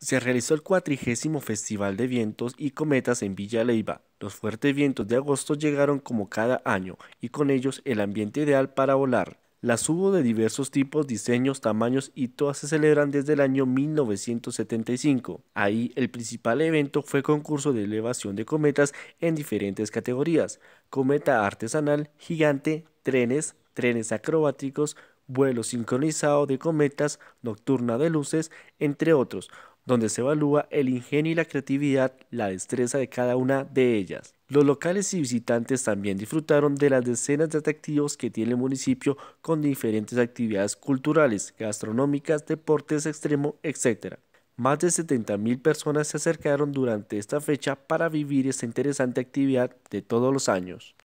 se realizó el cuatrigésimo Festival de Vientos y Cometas en Villa Leiva. Los fuertes vientos de agosto llegaron como cada año y con ellos el ambiente ideal para volar. Las hubo de diversos tipos, diseños, tamaños y todas se celebran desde el año 1975. Ahí el principal evento fue concurso de elevación de cometas en diferentes categorías. Cometa artesanal, gigante, trenes, trenes acrobáticos, vuelo sincronizado de cometas, nocturna de luces, entre otros, donde se evalúa el ingenio y la creatividad, la destreza de cada una de ellas. Los locales y visitantes también disfrutaron de las decenas de atractivos que tiene el municipio con diferentes actividades culturales, gastronómicas, deportes extremo, etc. Más de 70.000 personas se acercaron durante esta fecha para vivir esta interesante actividad de todos los años.